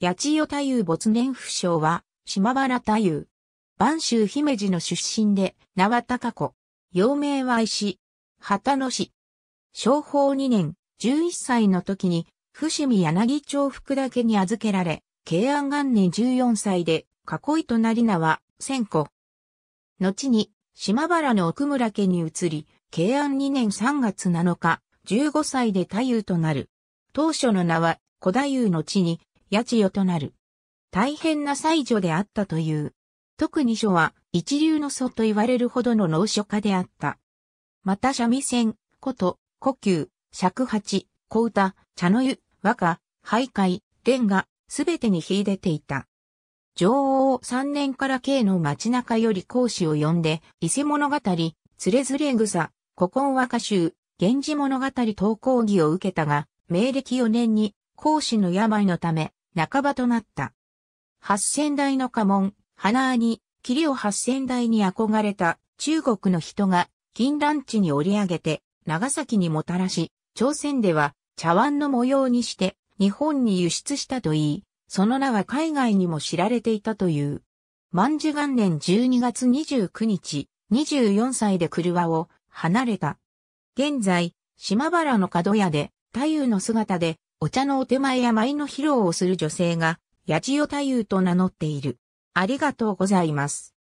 八千代太夫没年不詳は、島原太夫。播州姫路の出身で、名は高子。幼名は石、旗野氏。昭法2年、11歳の時に、伏見柳町福岳に預けられ、慶安元年14歳で、囲いとなり名は、千子。後に、島原の奥村家に移り、慶安2年3月7日、15歳で太夫となる。当初の名は、小太夫の地に、八千代となる。大変な才女であったという。特に書は一流の祖と言われるほどの能書家であった。また三味線、古都、呼吸、尺八、小歌、茶の湯、和歌、徘徊、伝がすべてに秀でていた。女王三年から京の街中より講師を呼んで、伊勢物語、つれづれ草、古今和歌集、源氏物語投稿儀を受けたが、明暦四年に講師の病のため、半ばとなった。八千代の家紋、花に、霧を八千代に憧れた中国の人が近蘭地に織り上げて長崎にもたらし、朝鮮では茶碗の模様にして日本に輸出したといい、その名は海外にも知られていたという。万寿元年12月29日、24歳で車を離れた。現在、島原の角屋で、太夫の姿でお茶のお手前や舞の披露をする女性が、八千代太夫と名乗っている。ありがとうございます。